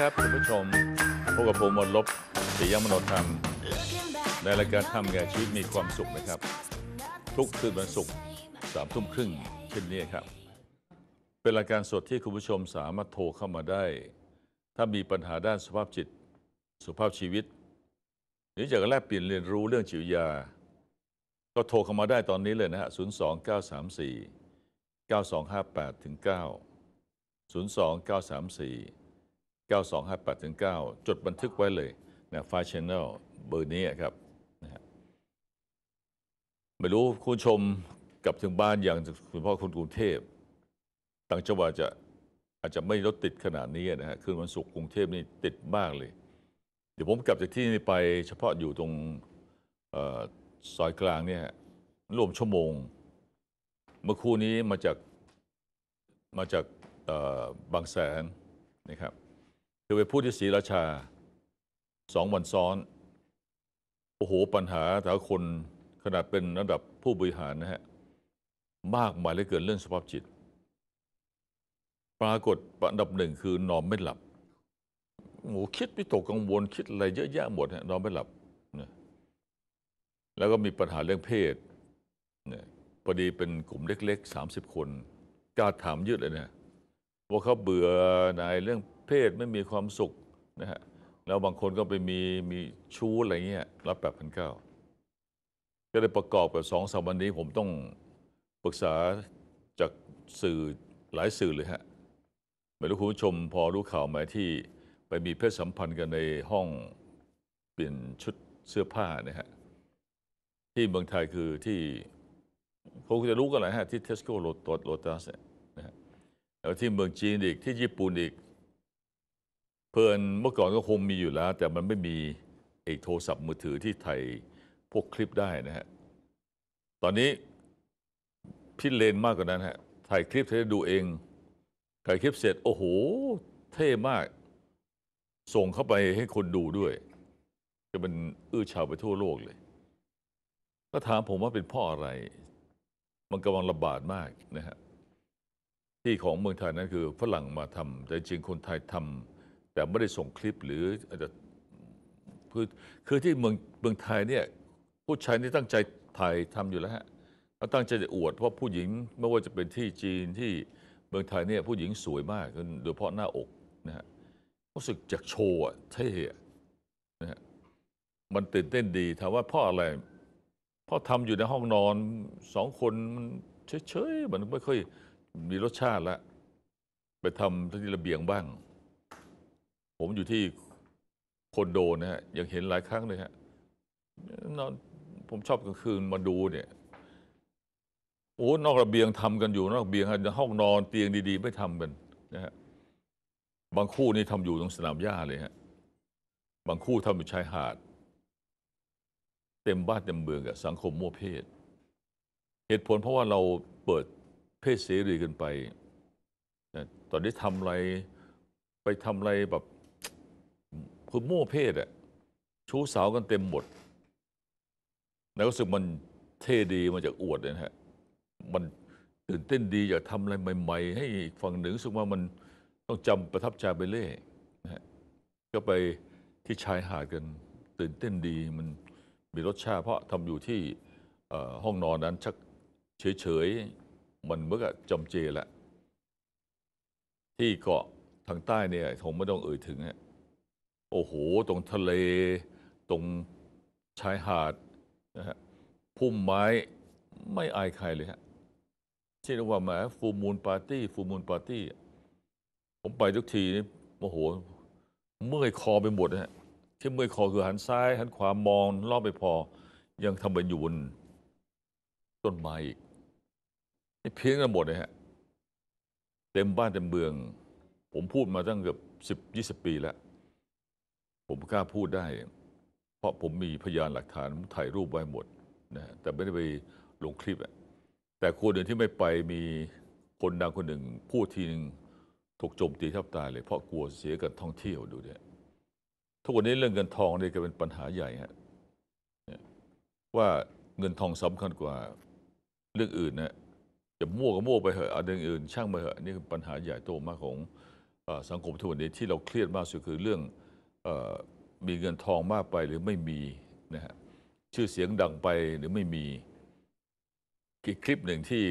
ครับคุณผู้ชมพบกับผมมนลบสียังมโนธรรม ในรายการทำแก่ชีวิตมีความสุขนะครับ ทุกคืนวันศุกร์สามทุ่มครึ่งเช่นนี้ครับ เป็นรายการสดที่คุณผู้ชมสามารถโทรเข้ามาได้ ถ้ามีปัญหาด้านสุขภาพจิตสุขภาพชีวิต หรืออยากแลกเปลี่ยนเรียนรู้เรื่องจิตวิทยา ก็โทรเข้ามาได้ตอนนี้เลยนะฮะ02934 9258ถึง9 02934 9258ถึง9จดบันทึกไว้เลยนะไฟล์นแนลเบอร์นี้ครับนะไม่รู้คุณชมกลับถึงบ้านอย่างคุณพ่อคุณกรุงเทพต่างจังหวัดจะอาจจะไม่รถติดขนาดนี้นะฮะคืนวันศุกร์กรุงเทพนี่ติดมากเลย เดี๋ยวผมกลับจากที่นี่ไป เฉพาะอยู่ตรงซอยกลางเนี่ยรวมชั่วโมง เมื่อคู่นี้มาจาก มาจากบางแสนนะครับคือไปพูดที่ศรีราชาสองวันซ้อนโอ้โหปัญหาแต่ละคนขนาดเป็นระดับผู้บริหารนะฮะ มากมายเหลือเกินเรื่องสภาพจิต ปรากฏอันดับหนึ่งคือนอนไม่หลับโอ้หคิดวิตกกังวลคิดอะไรเยอะแยะหมดฮะนอนไม่หลับนะแล้วก็มีปัญหาเรื่องเพศนะพอดีเป็นกลุ่มเล็กๆสามิบคนกล้าถามยืดเลยนะว่าเขาเบื่อในเรื่องเพศไม่มีความสุขนะฮะแล้วบางคนก็ไปมีมีชู้อะไรเงี้ยรับแปดพันเก้าก็เลยประกอบกับสองสามวันนี้ ผมต้องปรึกษาจากสื่อหลายสื่อเลยฮะ ไม่รู้คุณผู้ชมพอรู้ข่าวไหมที่ ไปมีเพศสัมพันธ์กันในห้องเปลี่ยนชุดเสื้อผ้านะฮะ ที่เมืองไทยคือที่คงจะรู้กันแหละฮะ ที่เทสโก้โลตัสเนี่ยนะฮะแล้วที่เมืองจีนอีกที่ญี่ปุ่นอีกเพิ่นเมื่อก่อนก็คงมีอยู่แล้ว แต่มันไม่มีไอ้โทรศัพท์มือถือที่ถ่ายพวกคลิปได้นะฮะตอนนี้พิเลนมากกว่านั้นฮะ ถ่ายคลิปให้ดูเองถ่ายคลิปเสร็จ โอ้โหเท่มาก ส่งเข้าไปให้คนดูด้วยจะเป็นอื้อชาวไปทั่วโลกเลย ก็ถามผมว่าเป็นพ่ออะไร มันกำลังระบาดมากนะฮะที่ของเมืองไทยนั้นคือฝรั่งมาทำแต่จริงคนไทยทำแต่ไม่ได้ส่งคลิปหรืออาจจะคือคือที่เมืองเมืองไทยเนี่ย ผู้ชายนี่ตั้งใจถ่ายทำอยู่แล้วฮะตั้งใจจะอวดเพราะผู้หญิงไม่ว่าจะเป็นที่จีนที่เมืองไทยเนี่ย ผู้หญิงสวยมาก โดยเฉพาะหน้าอกนะฮะรู้สึกจากโชว์อะเท่นะฮะมันตื่นเต้นดีถามว่าพ่ออะไรพ่อทำอยู่ในห้องนอนสองคนมันเฉย ๆ มันไม่ค่อยมีรสชาติละไปทำที่ระเบียงบ้างผมอยู่ที่คอนโดนะฮะยังเห็นหลายครั้งเลยฮะ นอนผมชอบกลางคืนมาดูเนี่ย โอ้นอกระเบียงทำกันอยู่นอกระเบียงฮะห้องนอนเตียงดีๆไม่ทำกันนะฮะบางคู่นี่ทำอยู่ตรงสนามหญ้าเลยฮะบางคู่ทำอยู่ชายหาด เต็มบ้านเต็มเมืองกับสังคมมั่วเพศเหตุผลเพราะว่าเราเปิดเพศเสรีกันไปตอนนี้ทำอะไรไปทำอะไรแบบคือโม่เพศอะชู้สาวกันเต็มหมด แล้วรู้สึกมันเท่ดีมาจากอวดเลยนะฮะ มันตื่นเต้นดี อยากทำอะไรใหม่ๆ ให้อีกฝั่งหนึ่งรู้สึกว่ามันต้องจำประทับใจไปเลยนะฮะก็ไปที่ชายหาดกัน ตื่นเต้นดีมันมีรสชาติเพราะทำอยู่ที่ห้องนอนนั้น ชักเฉยๆ มันเมื่อกจำเจและ ที่เกาะทางใต้เนี่ยผมไม่ต้องเอ่ยถึงฮะโอ้โห ตรงทะเล ตรงชายหาดนะฮะพุ่มไม้ไม่อายใครเลยฮะเชื่อว่าแหมฟูมูลปาร์ตี้ฟูมูลปาร์ตี้ ผมไปทุกทีนี่โอ้โห เมื่อยคอไปหมดฮะแค่เมื่อยคอคือหันซ้าย หันขวามอง รอบไปพอ ยังทำเป็นอยู่บนต้นไม้อีกนี่เพี้ยนกันหมดเลยฮะเต็มบ้านเต็มเมือง ผมพูดมาตั้งเกือบสิบยี่สิบปีแล้วผมกล้าพูดได้ เพราะผมมีพยานหลักฐานถ่ายรูปไว้หมดนะแต่ไม่ได้ไปลงคลิปอะแต่คนหนึ่งที่ไม่ไปมีคนดังคนหนึ่งพูดทีนึงถูกโจมตีแทบตายเลย เพราะกลัวเสียกันท่องเที่ยวดูเนี่ยทุกวันนี้เรื่องเงินทองนี่ก็เป็นปัญหาใหญ่ฮะว่าเงินทองสำคัญกว่าเรื่องอื่นนะจะมั่วก็มั่วไปเถอะเอาเรื่องอื่นช่างไปเถอะนี่คือปัญหาใหญ่โตมากของสังคมทุกวันนี้ที่เราเครียดมากสุดคือเรื่องมีเงินทองมากไปหรือไม่มีนะฮะชื่อเสียงดังไปหรือไม่มีกีคลิปหนึ่งที่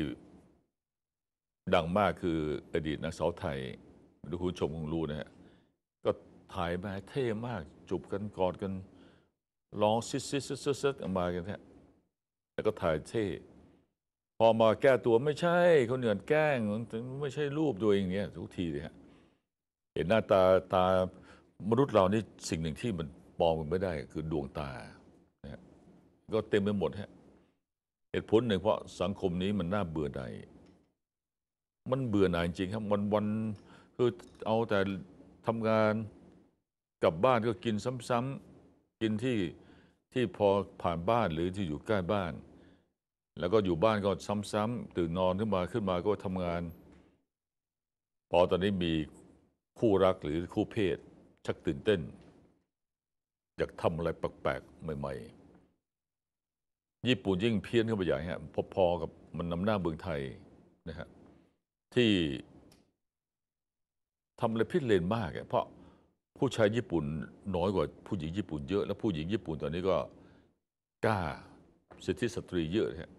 ดังมากคืออดีตนักสาวไทยดูคุณชมคงรู้นะฮะก็ถ่ายมาเท่มากจูบกันกอดกันร้องซิซิซิซิซิออกมากันแฮะแล้วก็ถ่ายเท่พอมาแก้ตัวไม่ใช่ เขาเหนือนแกล้งไม่ใช่รูปตัวเองเนี่ยทุกทีเลยฮะเห็นหน้าตาตามนุษย์เรานี่สิ่งหนึ่งที่มันปลอมมันไม่ได้ คือดวงตานก็เต็มไปหมดฮะ เหตุผลหนึ่งเพราะสังคมนี้มันน่าเบื่อหน่ายมันเบื่อหน่ายจริงครับวันวันคือเอาแต่ทำงานกลับบ้านก็กินซ้ำๆกินที่ที่พอผ่านบ้านหรือที่อยู่ใกล้บ้าน แล้วก็อยู่บ้านก็ซ้ำๆตื่นนอนขึ้นมาขึ้นมาก็ทำงาน พอตอนนี้มีคู่รักหรือคู่เพศชักตื่นเต้นอยากทำอะไรแปลกๆใหม่ๆญี่ปุ่น ยิ่งเพี้ยนขึ้นไปใหญ่ฮะพอๆกับมันนำหน้าเมืองไทยนะฮะที่ทำอะไรพิเรนมากเพราะผู้ชายญี่ปุ่นน้อยกว่าผู้หญิงญี่ปุ่นเยอะ แล้วผู้หญิงญี่ปุ่นตอนนี้ก็กล้า สิทธิสตรีเยอะฮะ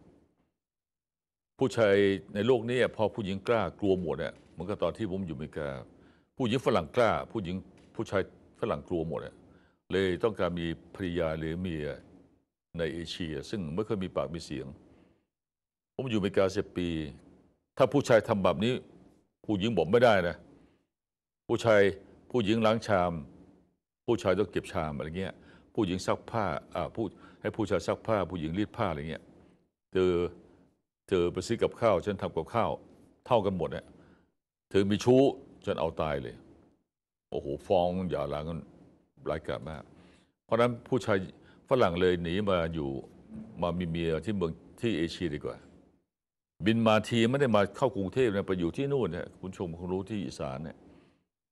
ผู้ชายในโลกนี้ พอผู้หญิงกล้า กลัวหมดเนี่ยมันก็ตอนที่ผมอยู่อเมริกาผู้หญิงฝรั่งกล้า ผู้หญิงผู้ชายฝรั่งกลัวหมด เลยต้องการมีภริยาหรือเมียในเอเชีย ซึ่งไม่เคยมีปากมีเสียง ผมอยู่อเมริกาสิบปี ถ้าผู้ชายทำแบบนี้ผู้หญิงบอกไม่ได้นะ ผู้ชายผู้หญิงล้างชาม ผู้ชายต้องเก็บชามอะไรเงี้ย ผู้หญิงซักผ้าอ่าผู้ให้ผู้ชายซักผ้าผู้หญิงรีดผ้าอะไรเงี้ยเจอเธอไปซื้อกับข้าวฉันทำกับข้าว เท่ากันหมดเนี่ยเธอมีชู้ฉันเอาตายเลยโอ้โหฟ้อง อย่าล้างกันร้ายกาจมาก เพราะนั้นผู้ชายฝรั่งเลยหนีมาอยู่มามีเมียที่เมืองที่เอเชียดีกว่า บินมาทีไม่ได้มาเข้ากรุงเทพนะไปอยู่ที่นู่นนะคุณชมคงรู้ที่อีสานเนี่ย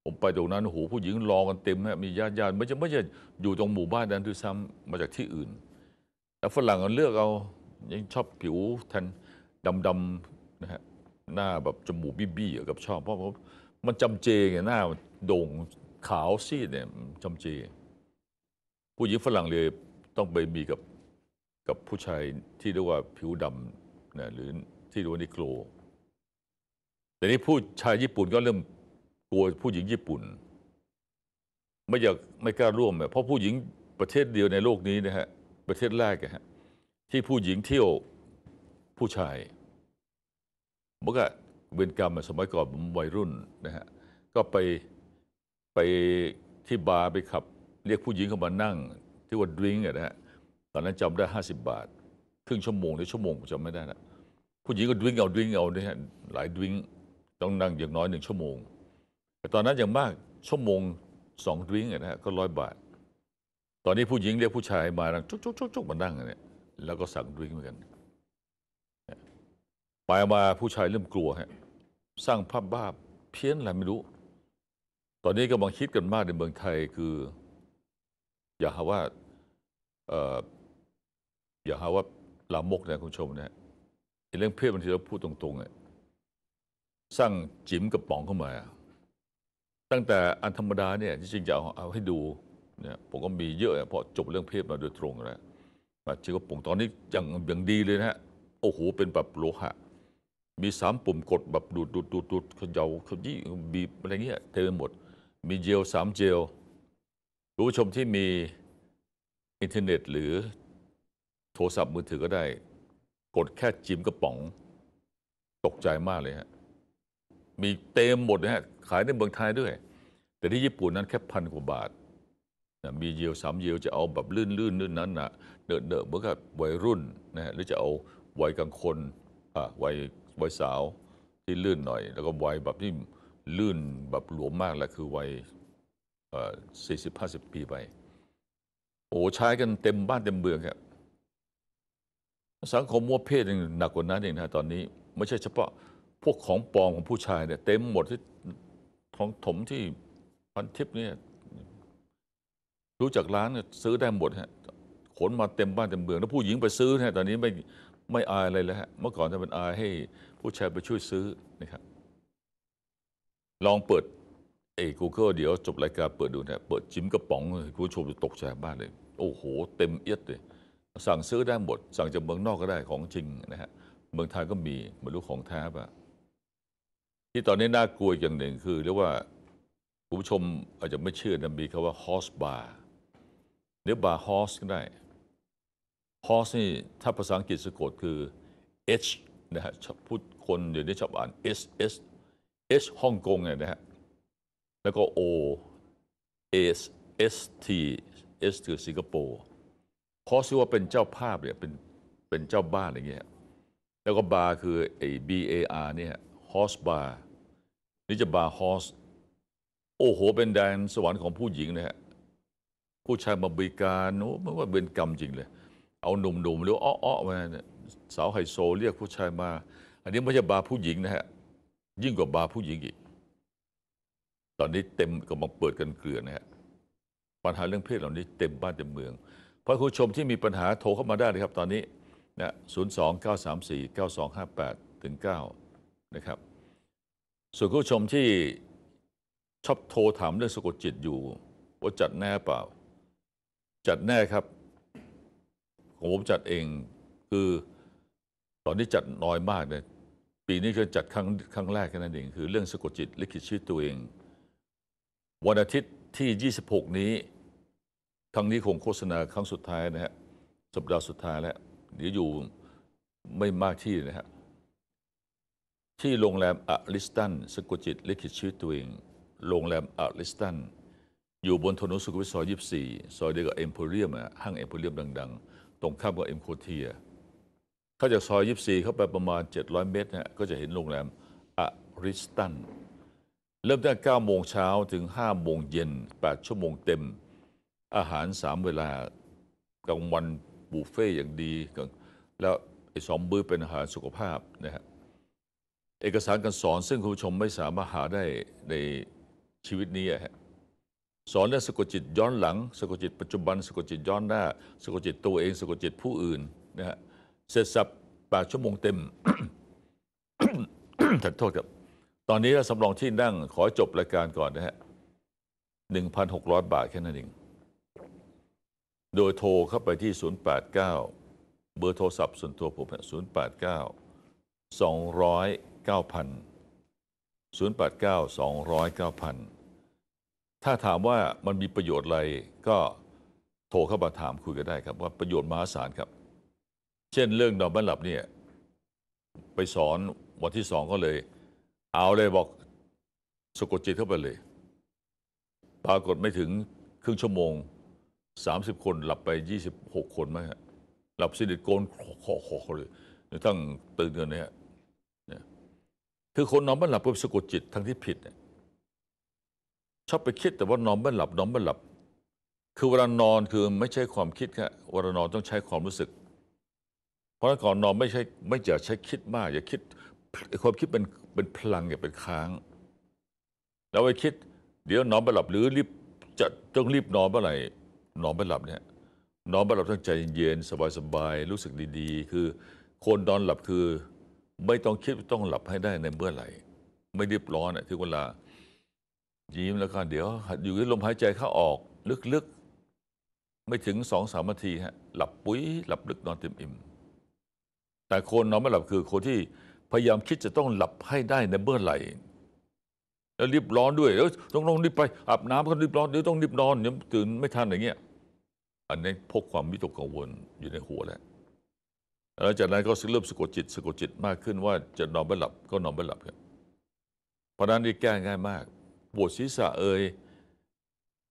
ผมไปตรงนั้นโอ้โหผู้หญิงรอกันเต็มนะมีญาติญาติไม่จะไม่จะอยู่ตรงหมู่บ้านนั้นด้วยซ้ำมาจากที่อื่นแล้วฝรั่งก็เลือกเอายังชอบผิวทันดำๆนะฮะหน้าแบบจมูกบี้ๆกับชอบ เพราะมันจำเจไงหน้ามันด่งขาวซีดเนี่ยจำเจผู้หญิงฝรั่งเลยต้องไปมีกับกับผู้ชายที่เรียกว่าผิวดำนะหรือที่เรียกว่านิโคร แต่นี้ผู้ชายญี่ปุ่นก็เริ่มกลัวผู้หญิงญี่ปุ่น ไม่อยากไม่กล้าร่วมเพราะผู้หญิงประเทศเดียวในโลกนี้นะฮะ ประเทศแรกฮะ ที่ผู้หญิงเที่ยวผู้ชายมันก็เวรกรรมสมัยก่อนผมวัยรุ่นนะฮะ ก็ไปไปที่บาร์ไปขับเรียกผู้หญิงเข้ามานั่ง ที่ว่าดริงก์นะฮะตอนนั้นจำได้ 50 บาท ครึ่งชั่วโมงหรือชั่วโมงจำไม่ได้นะผู้หญิงก็ดริงก์เอาดริงก์เอาเนี่ยหลายดริงก์ต้องนั่งอย่างน้อยหนึ่งชั่วโมงแต่ตอนนั้นอย่างมากชั่วโมงสองดริงก์นะฮะก็ร้อยบาท ตอนนี้ผู้หญิงเรียกผู้ชายมานั่งจุกจุกจุกจุกมานั่งเนี่ยแล้วก็สั่งดริงก์เหมือนกันไปมาผู้ชายเริ่มกลัวฮะสร้างภาพบ้าเพี้ยนอะไรไม่รู้ตอนนี้กำลังคิดกันมากในเมืองไทยคือ อย่าหาว่าอย่าหาว่าลามกนะคุณชมนะเรื่องเพศบางทีเราพูดตรงๆี่ยสร้างจิ๋มกับป๋องเข้ามาตั้งแต่อันธรรมดาเนี่ยจริงๆจะเอาเอาให้ดูเนี่ยผมก็มีเยอะเพราะจบเรื่องเพศมาโดยตรงแล้วมาชีวปุ่มตอนนี้ยังยังดีเลยนะฮะโอ้โหเป็นแบบโลหะ มีสามปุ่มกดแบบดูดดูดดูดเขย่าขยี้บีบอะไรเงี้ยเต็มหมดมีเจลสามเจล ผู้ชมที่มีอินเทอร์เน็ตหรือโทรศัพท์มือถือก็ได้ กดแค่จิ้มกระป๋องตกใจมากเลยฮะ มีเต็มหมดนะฮะขายในเมืองไทยด้วย แต่ที่ญี่ปุ่นนั้นแค่พันกว่าบาทมีเยลสามเยลจะเอาแบบลื่นลื่นลื่นนั้นนะเดอะเดอะเหมือนกับวัยรุ่นนะฮะหรือจะเอาวัยกลางคนอ่าวัยวัยสาวที่ลื่นหน่อย แล้วก็วัยแบบที่ลื่นแบบหลวมมากแหละคือวัยสี่สิบห้าสิบปีไป โอ้ใช้กันเต็มบ้านเต็มเมืองครับสังคมมั่วเพศหนักกว่านั้นเองนะตอนนี้ไม่ใช่เฉพาะ พวกของปลอมของผู้ชายเนี่ย เต็มหมดที่ของถมที่พันทิพย์เนี่ย รู้จักร้านซื้อได้หมดฮะขนมาเต็มบ้านเต็มเมืองแล้วผู้หญิงไปซื้อฮะตอนนี้ไม่ไม่อายอะไรแล้วฮะเมื่อก่อนจะเป็นอายให้ ผู้ชายไปช่วยซื้อนะครับลองเปิดเอ้ Google เดี๋ยวจบรายการเปิดดูเนี่ยเปิดจิ้มกระป๋องคุณผู้ชมจะตกใจบ้านเลย โอ้โห เต็มเอียดเลย สั่งซื้อได้หมด สั่งจากเมืองนอกก็ได้ของจริงนะฮะเมืองไทยก็มีมารูกของแท้ป่ะ ที่ตอนนี้น่ากลัวอย่างหนึ่งคือ เรียกว่าคุณผู้ชมอาจจะไม่เชื่อนะมีคำว่าฮอสบาร์หรือบาร์ฮอสก็ได้ฮอสนี่ถ้าภาษาอังกฤษสะกดคือ H นะฮะพูดคนเดี๋ยวนี้ชอบอ่าน S S H ฮ่องกงเนี่ยนะฮะแล้วก็ O S S T S คือสิงคโปร์คอสืีว่าเป็นเจ้าภาพเนี่ยเป็นเป็นเจ้าบ้านอย่างเงี้ยแล้วก็บาร์คือไอ้ B A R เนี่ยฮอสบาร์นี่จะบาร์ฮอสโอ้โหเป็นแดนสวรรค์ของผู้หญิงนะฮะ ผู้ชายมาบริการโอ้ไม่ว่าเป็นกรรมจริงเลย เอาหนุ่มๆหรืออ้อๆมา สาวไฮโซ เรียกผู้ชายมา อันนี้ไม่ใช่บาร์ผู้หญิงนะฮะยิ่งกว่าบาร์ผู้หญิงอีกตอนนี้เต็มกำลังเปิดกันเกลือนะฮะ ปัญหาเรื่องเพศเหล่านี้เต็มบ้านเต็มเมืองพระคุณชมที่มีปัญหาโทรเข้ามาได้เลยครับ ตอนนี้นะศูนย์สองเก้าสามสี่เก้าสองห้าแปดถึงเก้านะครับ ส่วนผู้ชมที่ชอบโทรถามเรื่องสะกดจิตอยู่ ว่าจัดแน่เปล่า จัดแน่ครับผมจัดเองคือตอนนี้จัดน้อยมากเลยปีนี้ก็จัดครั้งครั้งแรกแค่นั้นเองคือเรื่องสะกดจิตลิขิตชีวิตตัวเอง วันอาทิตย์ที่ 26 นี้ครั้งนี้คงโฆษณาครั้งสุดท้ายนะฮะสัปดาห์สุดท้ายแล้วเดี๋ยวอยู่ไม่มากที่นะฮะที่โรงแรมอลิสตันสกุจิตลิขิตชีวิตตัวเอง โรงแรมอลิสตัน อยู่บนถนนสุขุมวิทซอย24 ซอยเดียวกับเอ็มโพเรียมห้างเอ็มโพเรียมดังๆตรงข้ามกับเอ็มโคเทียเข้าจากซอยยสี่เข้าไปประมาณ 700 เมตรเนี่ยก็จะเห็นโรงแรม อริสตัน เริ่มตั้งแต่9โมงเช้าถึง 5 โมงเย็น 8 ชั่วโมงเต็ม อาหาร 3 เวลากลางวันบุฟเฟ่อย่างดีแล้วไอ้สองมื้อเป็นอาหารสุขภาพนะฮะเอกสารการสอนซึ่งคุณผู้ชมไม่สามารถหาได้ในชีวิตนี้ฮะสอนเรื่องสะกดจิตย้อนหลังสะกดจิตปัจจุบันสะกดจิตย้อนหน้าสะกดจิตตัวเองสะกดจิตผู้อื่นนะฮะเสร็จสับแปดชั่วโมงเต็ม ถัดโทษครับ ตอนนี้เราสำรองที่นั่ง ขอจบรายการก่อนนะฮะหนึ่งพันหกร้อยบาทแค่นั้นเองโดยโทรเข้าไปที่ 089 เบอร์โทรศัพท์ส่วนตัวผมศูนย์แปดเก้าสองร้อยเก้าพันศูนย์แปดเก้าสองร้อยเก้าพันถ้าถามว่ามันมีประโยชน์อะไร ก็โทรเข้ามาถามคุยกันได้ครับ ว่าประโยชน์มหาศาลครับเช่นเรื่องนอนไม่หลับเนี่ยไปสอนวันที่สองก็เลย เอาเลยบอกสกดจิตเข้าไปเลยปรากฏไม่ถึงครึ่งชั่วโมง30คนหลับไป 26 คนไหมฮะ หลับสนิทโกนขอขอเลยทั้งตื่นเงินเนี่ยคือคนนอนไม่หลับก็สะกดจิตทั้งที่ผิดชอบไปคิดแต่ว่านอนไม่หลับนอนไม่หลับ คือเวลานอนคือไม่ใช่ความคิดครับเวลานอนต้องใช้ความรู้สึกเพราะก่อนนอนไม่ใช่ไม่อย่าใช้คิดมาก อย่าคิดความคิดเป็นเป็นพลังอย่าเป็นค้าง แล้วไปคิด เดี๋ยวนอนไปหลับหรือ รีบจะต้องรีบนอนเมื่อไหร่นอนไปหลับเนี่ยนอนไปหลับตั้งใจเย็นสบายสบายรู้สึกดีๆ คือคนนอนหลับคือไม่ต้องคิดต้องหลับให้ได้ในเมื่อไหร่ ไม่รีบร้อนอ่ะคือเวลา ยิ้มแล้วก็เดี๋ยวอยู่ที่ลมหายใจเข้าออก ลึกๆไม่ถึงสองสามนาทีฮะหลับปุ๋ยหลับลึกนอนเต็มอิ่มแต่คนนอนไม่หลับคือ คนที่พยายามคิดจะต้องหลับให้ได้ในเมื่อไหร่แล้วรีบร้อนด้วยแล้วต้องต้องรีบไปอาบน้ำก็รีบร้อนเดี๋ยวต้องรีบนอนเดี๋ยวตื่นไม่ทันอย่างเงี้ย อันนี้พกความวิตกกังวลอยู่ในหัวแล้วแล้วจากนั้นก็เริ่มสะกดจิตสะกดจิตมากขึ้นว่าจะนอนไม่หลับ ก็นอนไม่หลับครับเพราะนั้นนี่แก้ง่ายมากปวดศีรษะเอ่ย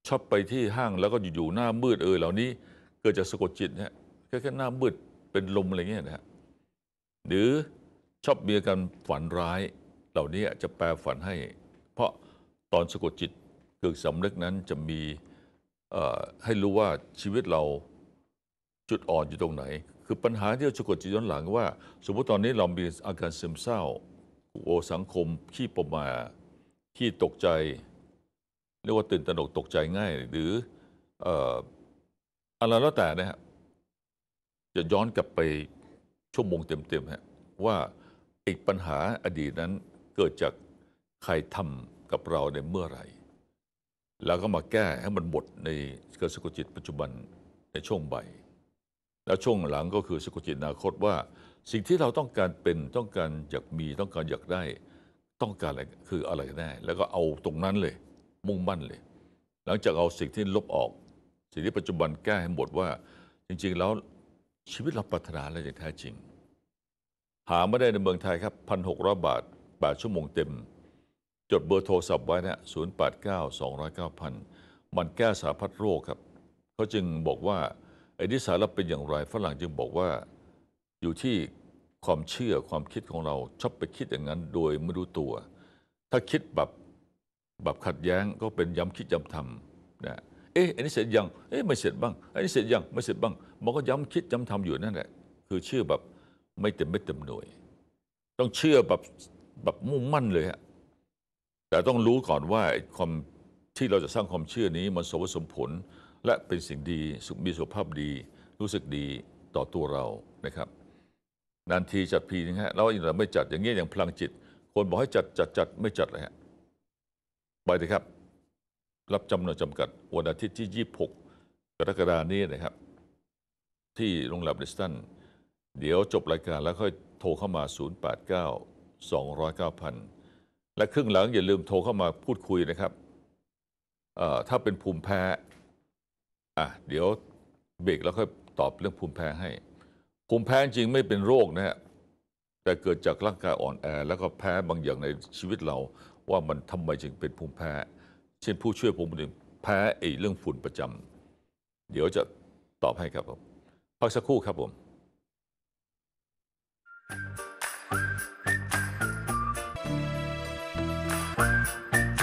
ชอบไปที่ห้างแล้วก็อยู่ๆหน้ามืด เอ่ยเหล่านี้เกิดจากสะกดจิตเนี่ยแค่แค่หน้ามืดเป็นลมอะไรเงี้ยนะฮะหรือชอบมีอการฝันร้ายเหล่านี้จะแปลฝันให้ เพราะตอนสะกดจิตคือสำนึกนั้นจะมีให้รู้ว่าชีวิตเราจุดอ่อนอยู่ตรงไหน คือปัญหาที่เราสะกดจิตย้อนหลังว่า สมมติตอนนี้เรามีอาการซึมเศร้าโอสังคมขี้ประมาขี้ตกใจ เรียกว่าตื่นตระหนกตกใจง่ายหรืออะไรแล้วแต่นะฮะจะย้อนกลับไปชั่วโมงเต็มๆฮะว่าอีกปัญหาอดีตนั้นเกิดจากใครทำกับเราในเมื่อไหร่แล้วก็มาแก้ให้มันหมดในเกิดสกุจิตปัจจุบันในช่วงใบ แล้วช่วงหลังก็คือสกุจิตอนาคตว่าสิ่งที่เราต้องการเป็นต้องการอยากมีต้องการอยากได้ต้องการอะไรคืออะไรแน่แล้วก็เอาตรงนั้นเลย มุ่งมั่นเลยหลังจากเอาสิ่งที่ลบออก สิ่งที่ปัจจุบันแก้ให้หมดว่า จริงๆแล้วชีวิตเราปรารถนาอะไรอย่างแท้จริง หาไม่ได้ในเมืองไทยครับพันหกร้อบาทแปดชั่วโมงเต็ม จดเบอร์โทรศัพท์ไว้นะศูนย์แปดเก้าสองร้อยเก้าพันมันแก้สารพัดโรคครับเขาจึงบอกว่าไอ้นิสัยเราเป็นอย่างไรฝรั่งจึงบอกว่าอยู่ที่ความเชื่อความคิดของเราชอบไปคิดอย่างนั้นโดยไม่รู้ตัว ถ้าคิดแบบแบบขัดแย้งก็เป็นย้ำคิดย้ำทำนะเอ๊ะอันนี้เสร็จยังเอ๊ะไม่เสร็จบ้าง อันนี้เสร็จยังไม่เสร็จบ้างมันก็ย้ำคิดย้ำทำอยู่นั่นแหละคือเชื่อแบบไม่เต็มไม่เต็มหน่วยต้องเชื่อแบบแบบมุ่งมั่นเลยฮะแต่ต้องรู้ก่อนว่าความที่เราจะสร้างความเชื่อนี้มันสมสมผล และเป็นสิ่งดีสุขมีสุขภาพดีรู้สึกดีต่อตัวเรานะครับ นานทีจัดพีนะฮะเราอย่างเราไม่จัดอย่างเงี้ยอย่างพลังจิต คนบอกให้จัดจัดจัดไม่จัดเลยฮะไปเลยครับรับจำนวนจำกัดวันอาทิตย์ที่ 26 กรกฎานี้นะครับ ที่โรงแรมดิสตันเดี๋ยวจบรายการแล้วค่อยโทรเข้ามา 089 209,000 และครึ่งหลังอย่าลืมโทรเข้ามาพูดคุยนะครับถ้าเป็นภูมิแพ้ อ่ะ เดี๋ยวเบรกแล้วค่อยตอบเรื่องภูมิแพ้ให้ ภูมิแพ้จริง ไม่เป็นโรคนะฮะแต่เกิดจากร่างกายอ่อนแอ แล้วก็แพ้บางอย่างในชีวิตเราว่ามันทำไมจึงเป็นภูมิแพ้เช่นผู้ช่วยผมหนึ่งแพ้ไอ้เรื่องฝุ่นประจำ เดี๋ยวจะตอบให้ครับผมพักสักครู่ครับผม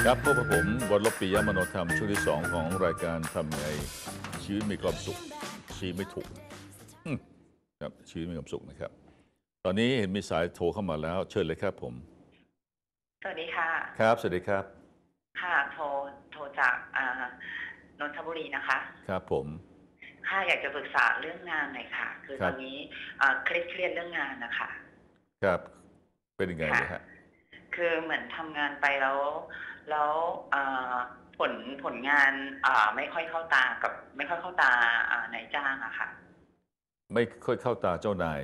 ครับพบกับผมบอลลบปิยมโนธรรมช่วงที่2ของรายการทำไงชีวิตมีความสุขชีไม่ถูก ครับชีวิตมีความสุขนะครับ ตอนนี้เห็นมีสายโทรเข้ามาแล้วเชิญเลยครับผมสวัสดีค่ะครับสวัสดีครับค่ะโทรโทรจากอ่านนทบุรีนะคะ ครับผมค่ะอยากจะปรึกษาเรื่องงานหน่อยค่ะ คือคตอนนี้อ่าเครียดเครียดเรื่องงานนะคะครับเป็นยังไงคะะคือเหมือนทำงานไปแล้ว แล้วอ่าผลผลงานอ่าไม่ค่อยเข้าตากับ ไม่ค่อยเข้าตาอ่านายจ้างอะค่ะ ไม่ค่อยเข้าตาเจ้านาย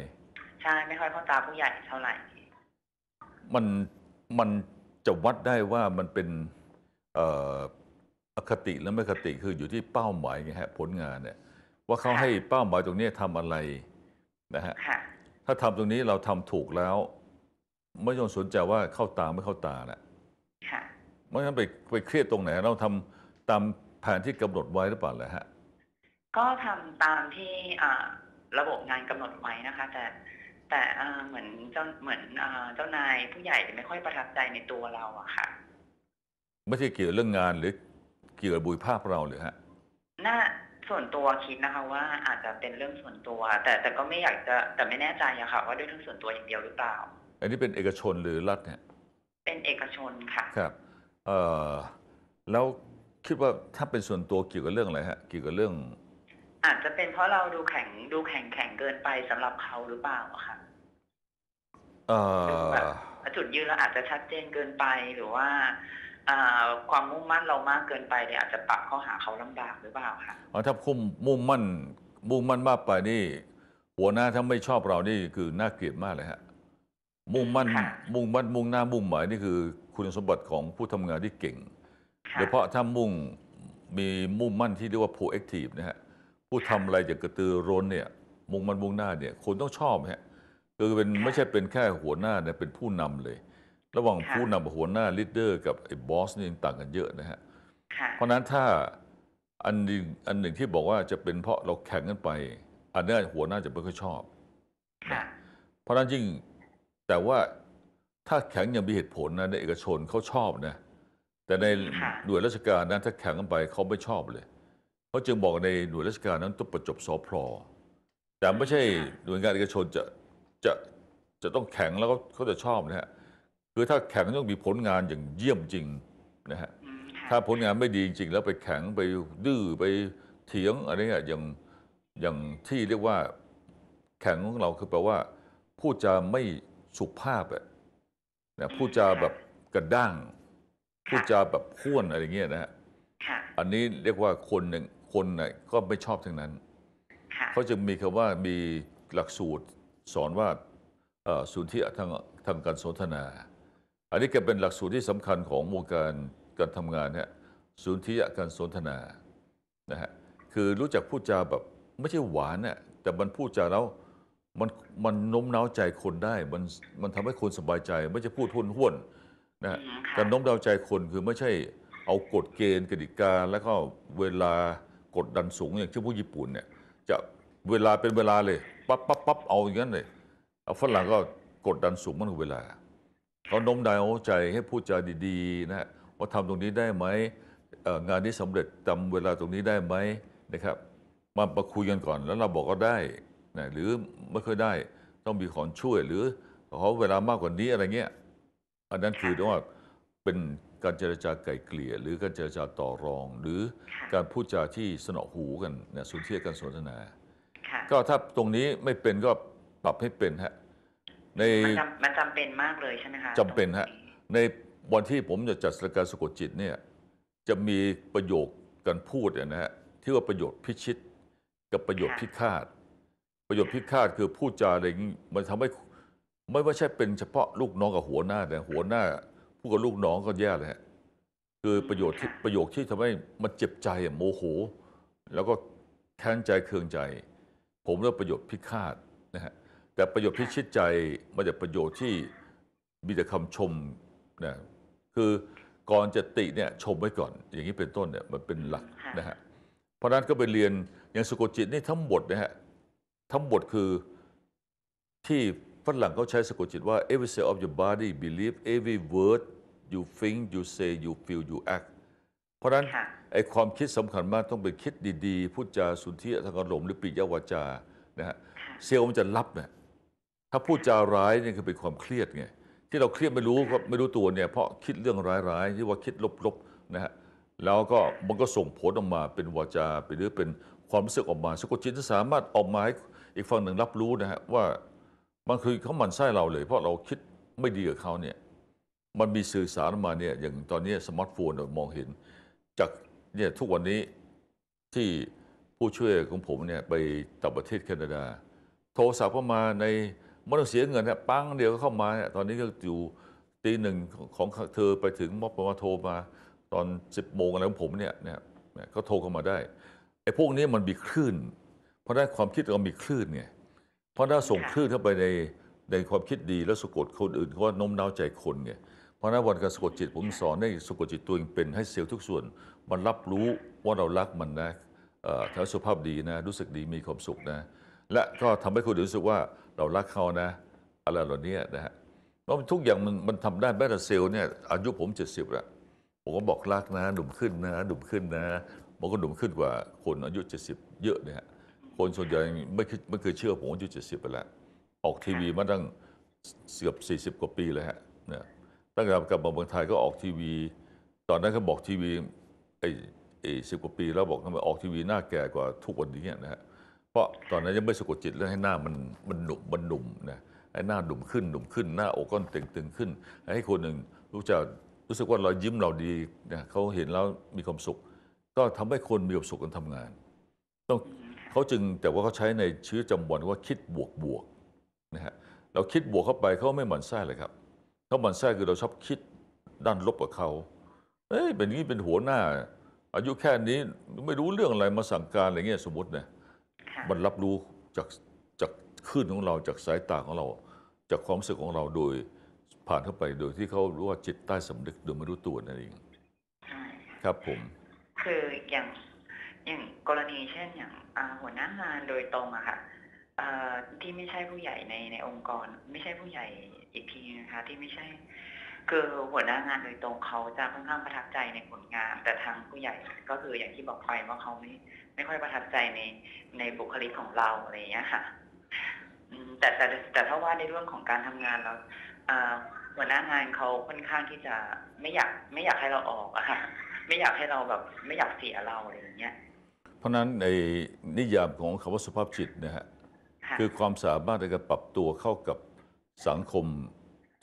ใช่ ไม่ค่อยเข้าตาผู้ใหญ่เท่าไหร่มันมันจะวัดได้ว่ามันเป็นอคติและไม่คติคืออยู่ที่เป้าหมายไงฮะผลงานเนี่ย ว่าเขาให้เป้าหมายตรงนี้ทำอะไร นะฮะถ้าทำตรงนี้เราทำถูกแล้ว ไม่ต้องสนใจว่าเข้าตาไม่เข้าตาแหละไม่งั้นไปไปเครียดตรงไหนเราทำตามแผนที่กำหนดไว้หรือเปล่าเลยฮะก็ทำตามที่ระบบงานกำหนดไว้นะคะ แต่แต่เหมือนเจ้าเหมือนเจ้านายผู้ใหญ่ไม่ค่อยประทับใจในตัวเราอะค่ะไม่ใช่เกี่ยวเรื่องงานหรือ เกี่ยวกับบุยภาพเราหรือฮะน่าส่วนตัวคิดนะคะ ว่าอาจจะเป็นเรื่องส่วนตัว แต่แต่ก็ไม่อยากจะแต่ไม่แน่ใจอะค่ะ ว่าด้วยเรื่องส่วนตัวอย่างเดียวหรือเปล่า อันนี้เป็นเอกชนหรือรัฐเนี่ย เป็นเอกชนค่ะ ครับเออแล้วคิดว่าถ้าเป็นส่วนตัวเกี่ยวกับเรื่องอะไรฮะ เกี่ยวกับเรื่อง อาจจะเป็นเพราะเราดูแข็งดูแข็งแข็งเกินไปสำหรับเขาหรือเปล่าะค่ะเออจุดยืนเราอาจจะชัดเจนเกินไปหรือว่าความมุ่งมั่นเรามากเกินไปเนี่ยอาจจะปรับข้อหาเขาลำบากหรือเปล่าคะอ๋อถ้าคุมมุ่งมั่นมุ่งมั่นมากไปนี่หัวหน้าถ้าไม่ชอบเรานี่คือน่าเกลียดมากเลยฮะมุ่งมั่นมุ่งมั่นมุ่งหน้ามุ่งหมายนี่คือคุณสมบัติของผู้ทำงานที่เก่งโดยเฉพาะถ้ามุ่งมีมุ่งมั่นที่เรียกว่า proactive นะฮะผู้ทำอะไรอย่างกระตือร้นเนี่ย มุ่งมั่นมุ่งหน้าเนี่ยคนต้องชอบฮะคือเป็นไม่ใช่เป็นแค่หัวหน้าเนี่ยเป็นผู้นำเลยระหว่างผู้นำหัวหน้าลีดเดอร์กับไอ้บอสนี่ต่างกันเยอะนะฮะเพราะนั้นถ้าอันหนึ่งอันหนึ่งที่บอกว่าจะเป็นเพราะเราแข่งกันไป อันนี้หัวหน้าจะไม่ค่อยชอบเพราะนั้นยิ่งแต่ว่าถ้าแข่งยังมีเหตุผลนะในเอกชนเขาชอบนะแต่ในหน่วยราชการนั้นถ้าแข่งกันไปเขาไม่ชอบเลยเขาจึงบอกในหน่วยราชการนั้นต้องประจบสอพลอแต่ไม่ใช่หน่วยงานเอกชนจะจะจะต้องแข็งแล้วเขาจะชอบนะฮะคือถ้าแข่งต้องมีผลงานอย่างเยี่ยมจริงนะฮะ ถ้าผลงานไม่ดีจริง แล้วไปแข่งไปดื้อไปเถียงอะไรเงี้ยอย่างอย่างที่เรียกว่าแข่งของเราคือแปลว่าพูดจาไม่สุภาพอะนะพูดจาแบบกระด้างพูดจาแบบข้วนอะไรเงี้ยนะฮะอันนี้เรียกว่าคนหนึ่งคนน่ยก็ไม่ชอบทั้งนั้นเขาจะมีคำว่ามีหลักสูตรสอนว่าสุนทรียทางทางการสนทนาอันนี้ก็เป็นหลักสูตรที่สำคัญของวงการการทำงานเนี่ยสุนทรียการสนทนานะฮะคือรู้จักพูดจาแบบไม่ใช่หวานน่ยแต่มันพูดจาแล้วมันมันน้มน้าวใจคนได้มันมันทำให้คนสบายใจ ไม่ใช่พูดทุ่นห้วนนะการน้มน้าวใจคนคือไม่ใช่เอากฎเกณฑ์กติกาแล้วก็เวลากดดันสูงอย่างเช่นผู้ญี่ปุ่นเนี่ยจะเวลาเป็นเวลาเลยปั๊บปั๊บปั๊บเอาอย่างนั้นเลยเอาฝรั่งก็กดดันสูงมันกว่าเวลาเขาโน้มน้าวใจให้พูดจาดีๆนะว่าทำตรงนี้ได้ไหมงานนี้สำเร็จจาเวลาตรงนี้ได้ไหมนะครับ มาประคุยกันก่อนแล้วเราบอก ก็ได้นะหรือไม่ค่อยได้ต้องมีขอนช่วยหรือขอเวลามากกว่านี้อะไรเงี้ย อันนั้นคือว่าเป็นการเจรจาไก่เกลี่ยหรือการเจรจาต่อรอง หรือการพูดจาที่สนอหูกันนะสุนเทียกันสนทนาก็ถ้าตรงนี้ไม่เป็นก็ปรับให้เป็นฮะมันจำเป็นมากเลยใช่ไหมคะจำเป็นฮะในวันที่ผมจะจัดสการสะกดจิตเนี่ย จะมีประโยคกันพูดนะฮะที่ว่าประโยชน์พิชิต กับประโยชน์พิฆาตประโยชน์พิฆาตคือพูดจาอะไรี้มันทำให้ไม่ว่าใช่เป็นเฉพาะลูกน้องกับหัวหน้าแต่หัวหน้า พูดกับลูกน้องก็แย่เลยฮะคือประโยชน์ที่ประโยคที่ทำให้มันเจ็บใจโมโหแล้วก็แค้นใจเคืองใจ ผมเรียกประโยชน์พิฆาตนะฮะแต่ประโยชน์พิชิตใจมาจากประโยชน์ที่มีแต่คำชมนะคือก่อนจะติเนี่ยชมไว้ก่อน อย่างนี้เป็นต้นเนี่ยมันเป็นหลักนะฮะเพราะนั้นก็ไปเรียนอย่างสุโกจิตนี่ทั้งบทนะฮะทั้งบทคือที่ฝรั่งเขาใช้สโกจิตว่า every cell of your body believe every word you think you say you feel you act เพราะนั้นไอความคิดสำคัญมากต้องเป็นคิดดีๆพูดจาสุนทรียทางอารมณ์หรือปิยวาจานะฮะเซลล์มันจะรับเนี่ยถ้าพูดจาร้ายนี่คือเป็นความเครียดไงที่เราเครียดไม่รู้ก็ไม่รู้ตัวเนี่ยเพราะคิดเรื่องร้ายๆที่ว่าคิดลบๆนะฮะแล้วก็มันก็ส่งผลออกมา เป็นวาจาไปหรือเป็นความรู้สึกออกมาสกุลจิตสามารถออกมาให้อีกฝั่งหนึ่งรับรู้นะฮะว่ามันคือเขามันไส้เราเลย เพราะเราคิดไม่ดีกับเขาเนี่ย มันมีสื่อสารมาเนี่ย อย่างตอนนี้สมาร์ทโฟนมองเห็น จากเนี่ยทุกวันนี้ที่ผู้ช่วยของผมเนี่ยไปต่างประเทศแคนาดา โทรศัพท์เข้ามาในไม่ต้องเสียเงินเนี่ยปังเดียวก็เข้ามาเนี่ยตอนนี้ก็อยู่ตีหนึ่งของเธอไปถึงมอบมาโทรมา ตอนสิบโมงอะไรของผมเนี่ยเนี่ยเขาโทรเข้ามาได้ ไอ้พวกนี้มันมีคลื่นเพราะได้ความคิดเรามีคลื่นไงเพราะถ้าส่งคลื่นเข้าไปในในความคิดดีแล้วสะกดคนอื่นเขาว่าน้มน้าวใจคนไงเพราะนั้นวันการสะกดจิตผมสอนให้สะกดจิตตัวเองเป็น ให้เซลล์ทุกส่วนมันรับรู้ว่าเรารักมันนะแถวสุภาพดีนะรู้สึกดีมีความสุขนะและก็ทำให้คนอื่นรู้สึกว่าเรารักเขานะอะไรเหล่านี้นะฮะเพราะทุกอย่างมันมันทำได้แม้แต่เซลล์เนี่ยอายุผมเจ็ดสิบแล้วผมก็บอกรักนะหนุ่มขึ้นนะหนุ่มขึ้นนะมันก็หนุ่มขึ้นกว่า คนอายุเจ็ดสิบเยอะเนี่ยคนส่วนใหญ่ไม่ไม่เคยเชื่อผมอายุเจ็ดสิบไปแล้ว ออกทีวีมาตั้งเกือบสี่สิบกว่าปีเลยฮะเนี่ยตั้งแต่กลับมาเมืองไทยก็ออกทีวี ตอนนั้นก็บอกทีวีไอ้ไอ้สิบกว่าปีแล้วบอกทำไมออกทีวีหน้าแก่กว่าทุกวันนี้นะฮะราะตอนนั้นยังไม่สะกดจิตเรื่องให้หน้ามันมันหนุ่มมันหนุ่มนะให้หน้าหนุ่มขึ้นหนุ่มขึ้นหน้าอกก้นตึงตึงขึ้น ให้คนหนึ่งรู้จักรู้สึกว่าเรายิ้มเราดีเนี่ยเขาเห็นแล้วมีความสุข ก็ทำให้คนมีความสุขกันทำงานต้องเขาจึงแต่ว่าเขาใช้ในชีวิตจำวนว่าคิดบวกบวกนะฮะเราคิดบวกเข้าไปเขาไม่หมั่นไส้เลยครับเขาหมั่นไส้คือเราชอบคิดด้านลบกับเขาเอ้ยเป็นนี้เป็นหัวหน้า อายุแค่นี้ไม่รู้เรื่องอะไรมาสั่งการอะไรเงี้ยสมมตินะมันรับรู้จากจากคลื่นของเราจากสายตาของเรา จากความรู้สึกของเราโดย ผ่านเข้าไปโดยที่เขารู้ว่าจิตใต้สำนึกโดยไม่รู้ตัวนั่นเอง ครับผมคืออย่างอย่างกรณีเช่นอย่างหัวหน้างานโดยตรงอะค่ะที่ไม่ใช่ผู้ใหญ่ในในองค์กรไม่ใช่ผู้ใหญ่อีกทีนะคะ ที่ไม่ใช่คือหัวหน้างานโดยตรงเขาจะค่อนข้างประทับใจในผลงาน แต่ทางผู้ใหญ่ก็คืออย่างที่บอกไปว่าเขาไม่ไม่ค่อยประทับใจในในบุคลิกของเราอะไรอย่างเงี้ยค่ะแต่แต่แต่ถ้าว่าในเรื่องของการทำงานเราหัวหน้างานเขาค่อนข้างที่จะไม่อยากไม่อยากให้เราออกอะค่ะ ไม่อยากให้เราแบบ ไม่อยากเสียเราอะไรอย่างเงี้ยเพราะนั้นในนิยามของคำว่าสุภาพจิตนะฮะคือความสามารถในการปรับตัวเข้ากับสังคม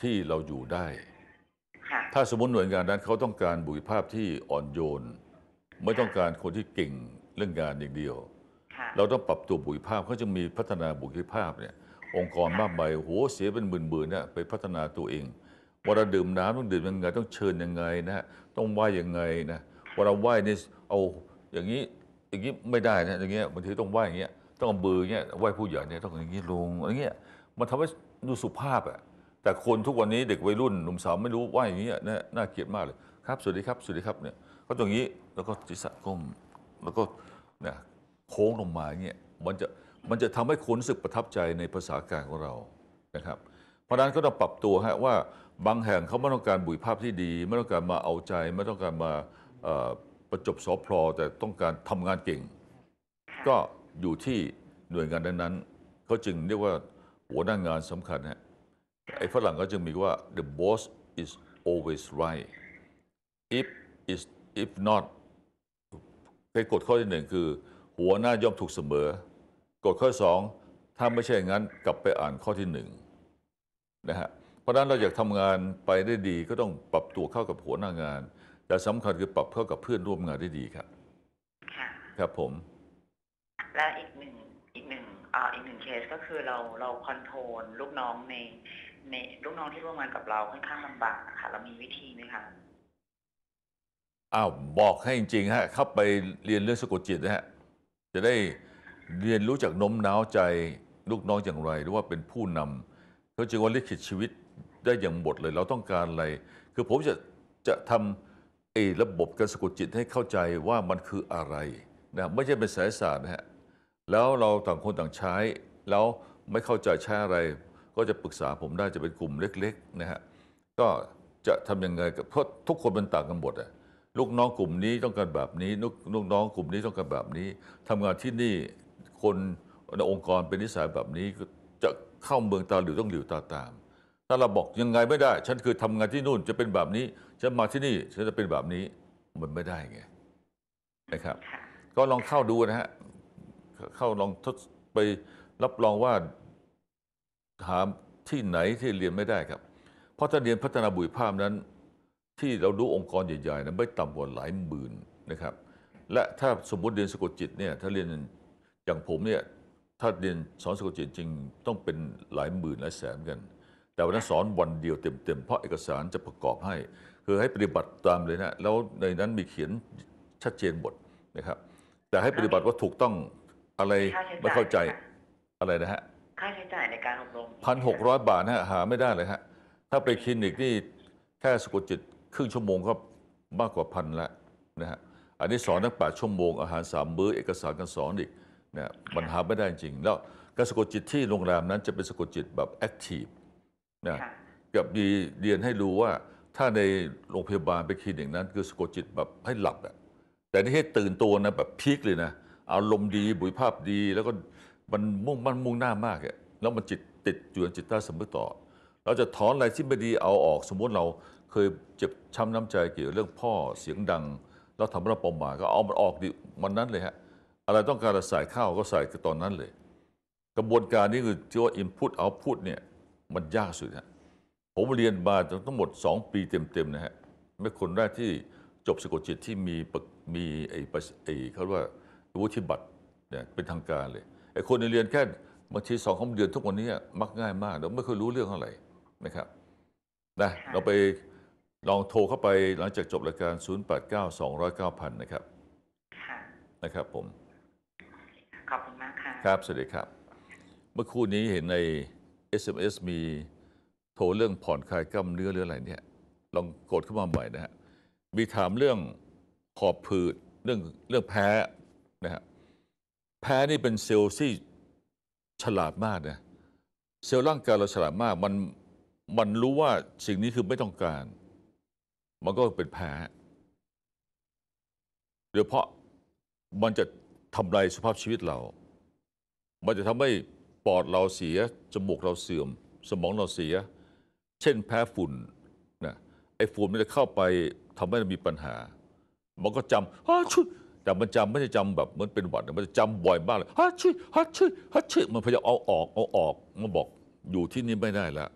ที่เราอยู่ได้ถ้าสมมติหน่วยงานนั้นเขาต้องการบุคลิกภาพที่อ่อนโยนไม่ต้องการคนที่เก่งเรื่องงานอย่างเดียวเราต้องปรับตัวบุคลิกภาพเขาจะมีพัฒนาบุคลิกภาพเนี่ยองค์กรมากมายโหเสียเป็นหมื่นๆเนี่ยไปพัฒนาตัวเองเวลาดื่มน้ำต้องดื่มยังไงต้องเชิญยังไงนะต้องไหว้ยังไงนะเวลาไหว้นี่เอาอย่างนี้อย่างนี้ไม่ได้นะอย่างเงี้ยบางทีต้องไหว้อย่างเงี้ยต้องเบือเงี้ยไหว้ผู้ใหญ่เนี่ยต้องอย่างนี้ลงอย่างเงี้ยมันทำให้ดูสุภาพอ่ะแต่คนทุกวันนี้เด็กวัยรุ่นหนุ่มสาวไม่รู้ว่าอย่างนี้นี่น่าเกลียดมากเลยครับ สวัสดีครับสวัสดีครับเนี่ยก็ตรงนี้แล้วก็ศีรษะก้มแล้วก็เนี่ยโค้งลงมาเงี้ยมันจะมันจะทำให้คนรู้สึกประทับใจในภาษาการของเรานะครับ เพราะนั้นก็ต้องปรับตัวฮะว่า บางแห่งเขาไม่ต้องการบุยภาพที่ดี ไม่ต้องการมาเอาใจไม่ต้องการมาประจบสอพลอแต่ต้องการทำงานเก่ง ก็อยู่ที่หน่วยงานดนั้นเขาจึงเรียกว่าหัวหน้างงานสำคัญฮะไอ้ฝรั่งก็จึงมีว่า the boss is always right if is if not เป็นกฎข้อที่หนึ่งคือ หัวหน้าย่อมถูกเสมอกฎข้อสองถ้าไม่ใช่อย่างนั้นกลับไปอ่านข้อที่หนึ่งนะฮะ เพราะนั้นเราอยากทำงานไปได้ดี ก็ต้องปรับตัวเข้ากับหัวหน้างาน แต่สำคัญคือปรับเข้ากับเพื่อนร่วมงานได้ดีครับครับผม และอีกหนึ่งอีกหนึ่งอ่าอีกหนึ่งเคสก็คือเราเราคอนโทรลลูกน้องในในลูกน้องที่ร่วมงานกับเราค่อนข้างลำบากนะคะเรามีวิธีไหมคะอ้าวบอกให้จริงๆฮะเข้าไปเรียนเรื่องสะกดจิตนะฮะจะได้เรียนรู้จากน้มน้าวใจ ลูกน้องอย่างไร หรือว่าเป็นผู้นำเขาจึงว่าลิขิตชีวิตได้อย่างหมดเลยเราต้องการอะไรคือผมจะจะทำไอ้ระบบการสะกดจิตให้เข้าใจว่ามันคืออะไรนะไม่ใช่เป็นสายศาสตร์นะฮะแล้วเราต่างคนต่างใช้ แล้วไม่เข้าใจใช้อะไรก็จะปรึกษาผมได้จะเป็นกลุ่มเล็กๆนะฮะก็จะทำยังไงกับเพราะทุกคนมันต่างกันหมดอะลูกน้องกลุ่มนี้ต้องการแบบนี้ลูกน้องกลุ่มนี้ต้องการแบบนี้ ทำงานที่นี่คนในองค์กรเป็นนิสัยแบบนี้จะเข้าเมืองตาหรือต้องหลิวตาตาม ถ้าเราบอกยังไงไม่ได้ ฉันคือทำงานที่นู่นจะเป็นแบบนี้ฉันมาที่นี่ฉันจะเป็นแบบนี้ มันไม่ได้ไงนะครับ ก็ลองเข้าดูนะฮะเข้าลองทดไปรับรองว่าหาที่ไหนที่เรียนไม่ได้ครับ เพราะถ้าเรียนพัฒนาบุลภาพนั้นที่เราดูองค์กรใหญ่ๆนะไม่ต่ำกว่าหลายหมื่นนะครับ และถ้าสมมติเรียนสกุลจิตเนี่ยถ้าเรียนอย่างผมเนี่ยถ้าเรียนสอนสกุลจิตจริงต้องเป็นหลายหมื่นหลายแสนกัน แต่วันนั้นสอนวันเดียวเต็มๆเพราะเอกสารจะประกอบให้คือให้ปฏิบัติตามเลยนะแล้วในนั้นมีเขียนชัดเจนบทนะครับแต่ให้ปฏิบัติว่าถูกต้องอะไรไม่เข้าใจอะไรนะฮะค่าใช้จ่ายในการอบรมพันหกร้อยบาทนะหาไม่ได้เลยฮะถ้าไปคลินิกนี่แค่สะกดจิตครึ่งชั่วโมงก็มากกว่าพันละนะฮะอันนี้สอนตั้งแปดชั่วโมงอาหารสามมื้อ เอกสารการสอนอีกนะมันหาไม่ได้จริง แล้วการสะกดจิตที่โรงแรมนั้นจะเป็นสะกดจิตแบบแอคทีฟนะกับมีเรียนให้รู้ว่า ถ้าในโรงพยาบาลไปคลินิกนั้น คือสะกดจิตแบบให้หลับอะแต่นี่ให้ตื่นตัวนะแบบพีคเลยนะ อารมณ์ดีบุยภาพดีแล้วก็มันมุ่งมันมุ่งหน้ามากอะแล้วมันจิตติดอยู่ในจิตใต้สำนึกต่อ เราจะถอนอะไรที่ไม่ดีเอาออกสมมติเราเคยเจ็บช้ำน้ำใจเกี่ยวเรื่องพ่อเสียงดัง เราทำเราปมหมาก็เอามันออกดิวันนั้นเลยฮะอะไรต้องการจะใส่ข้าวก็ใส่ตอนนั้นเลย กระบวนการนี้คือที่ว่า input output เนี่ยมันยากสุดฮะผมเรียนมาทั้งหมด 2 ปีเต็มๆนะฮะไม่คนแรกที่จบสกุลจิตที่มีมีไอ้ไอ้เขาว่าวุฒิบัตรเนี่ยเป็นทางการเลยไอ้คนเรียนแค่บางทีสองคำเดือนทุกวันนี้มักง่ายมากเราไม่เคยรู้เรื่องอะไรนะครับนะเราไปลองโทรเข้าไปหลังจากจบรายการ0 8 9 2 0 9 0 0นะครับค่ะนะครับ ผมขอบคุณมากค่ะครับสวัสดีครับ เมื่อคู่นี้เห็นใน SMS มีโทรเรื่องผ่อนคลายกล้ามเนื้อหรืออะไร เนี่ยลองกดเข้ามาใหม่นะฮะมีถามเรื่องขอบผืดเรื่องเรื่องแพ้นะฮะแพ้นี่เป็นเซลล์ที่ฉลาดมากนะเซลล์ร่างกายเราฉลาดมาก มันมันรู้ว่าสิ่งนี้คือไม่ต้องการ มันก็เป็นแพ้โดยเพราะมันจะทำลายสภาพชีวิตเรา มันจะทำให้ปอดเราเสียจมูกเราเสื่อม สมองเราเสีย เช่น แพ้ฝุ่นนะไอ้ ฝุ่นมันจะเข้าไปทำให้มีปัญหา มันก็จำอ้าชุดแต่มันจำไม่ได้จำแบบมันเป็นหวัดมันจะจำบ่อยมากเลยฮัชชี่ฮัชชี่ฮัชชี่มันพยายามเอาออกเอาออกมาบอกอยู่ที่นี่ไม่ได้แล้ว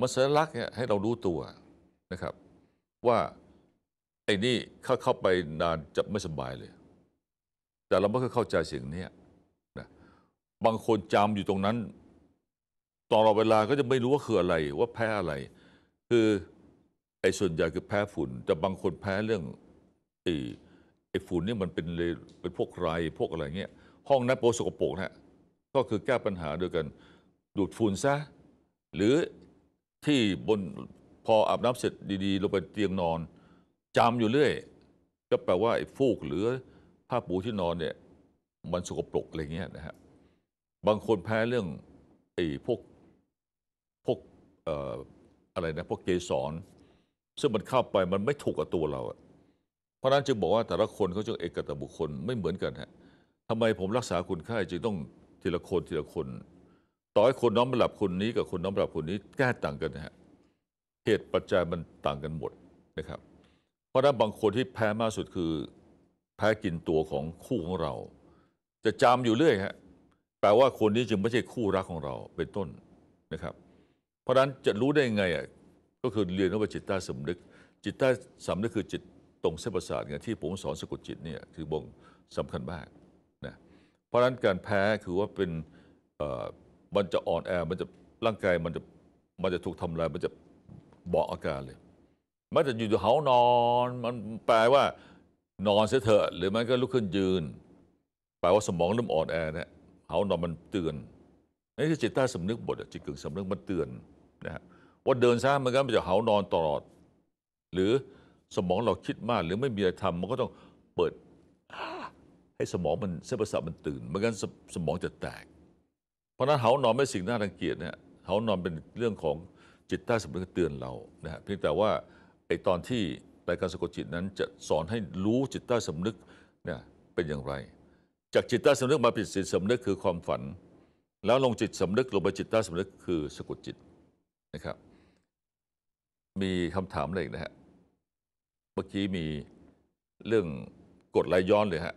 มันสัญลักษณ์เนี่ยให้เรารู้ตัวนะครับ ว่าไอ้นี่เข้าเข้าไปนานจะไม่สบายเลย แต่เราไม่เคยเข้าใจสิ่งนี้นะบางคนจำอยู่ตรงนั้นตลอดเวลาก็จะไม่รู้ว่าคืออะไรว่าแพ้อะไร คือไอ้ส่วนใหญ่คือแพ้ฝุ่นแต่บางคนแพ้เรื่องอีอ้ฝุ่นนี่มันเป็นเลยเป็นพวกไรพวกอะไรเงี้ย ห้องน้ำโปสกปรกนะก็คือแก้ปัญหาด้วยกันดูดฝุ่นซะ หรือที่บนพออาบน้ำเสร็จดีๆ ลงไปเตียงนอนจามอยู่เรื่อยก็แปลว่าไอ้ฟูกหรือผ้าปูที่นอนเนี่ย มันสกปรกอะไรเงี้ยนะฮะบางคนแพ้เรื่องไอ้พวกพวกอะไรนะพวกเกสรซึ่งมันเข้าไปมันไม่ถูกกับตัวเราอะราะนั้นจึงบอกว่าแต่ละคนเขาจะเอกตบุคคลไม่เหมือนกันฮะทำไมผมรักษาคุณข่จึงต้องทีละคนทีละคน ต่อให้คนน้อมรับคนนี้กับคนน้อมรับคนนี้แก้ต่างกันฮะ เหตุปัจจัยมันต่างกันหมดนะครับ เพราะนั้นบางคนที่แพ้มากสุดคือ แพ้กินตัวของคู่ของเรา จะจามอยู่เรื่อยฮะ แปลว่าคนนี้จึงไม่ใช่คู่รักของเราเป็นต้นนะครับ เพราะนั้นจะรู้ได้ยังไงอ่ะก็คือเรียนว่าจิตใต้สำนึก จิตใต้สำนึกคือจิตรงเส้นประสาทเนี่ยที่ผมสอนสะกดจิตเนี่ยคือบ่งสำคัญมากนะเพราะฉะนั้นการแพ้คือว่าเป็นมันจะอ่อนแอมันจะร่างกายมันจะมันจะถูกทำลายมันจะบอกอาการเลย มันจะอยู่เหานอนมันแปลว่านอนเสียเถอะ หรือมันก็ลุกขึ้นยืน แปลว่าสมองเริ่มอ่อนแอนะเฮานอนมันเตือนนี่คือจิตใต้สำนึกบทจิตกึ่งสำนึกมันเตือนนะฮะว่าเดินซ้ามันก็มันจะเหานอนตลอด หรือสมองเราคิดมากหรือไม่มีอะไรทำมันก็ต้องเปิดให้สมองมันเส้นประสาทมันตื่นไม่งั้นสมองจะแตก เพราะนั้นเหานอนไม่สิ่งน่ารังเกียจเนี่ยเหานอนเป็นเรื่องของจิตใต้สำนึกเตือนเรานะฮะเพียงแต่ว่าไอตอนที่รายการสะกดจิตนั้น จะสอนให้รู้จิตใต้สำนึกเนี่ยเป็นอย่างไร จากจิตใต้สำนึกมาเป็นจิตสำนึกคือความฝัน แล้วลงจิตสำนึกลงไปจิตใต้สำนึกคือสะกดจิตนะครับ มีคำถามอะไรอีกนะฮะเมื่อกี้มีเรื่องกดไหลย้อนเลยฮะ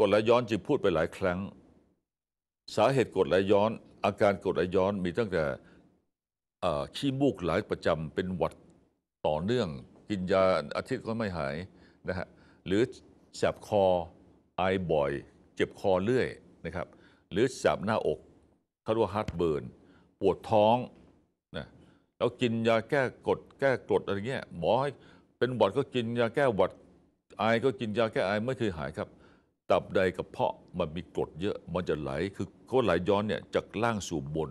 กดไหลย้อนจึงพูดไปหลายครั้ง สาเหตุกดไหลย้อน อาการกดไหลย้อนมีตั้งแต่ขี้มูกไหลประจำเป็นหวัดต่อเนื่องกินยาอาทิตย์ก็ไม่หายนะฮะหรือแสบคอไอบ่อย เจ็บคอเรื่อยนะครับ หรือแสบหน้าอกเขาเรียกว่าฮาร์ดเบิร์นปวดท้องนะแล้วกินยาแก้กดแก้กรดอะไรเงี้ยหมอให้เป็นวอดก็กินยาแก้วอดไอก็กินยาแก้ไอไม่เคยหายครับ ตับใดกระเพาะมันมีกรดเยอะ มันจะไหล คือก็ไหลย้อนเนี่ยจากล่างสู่บน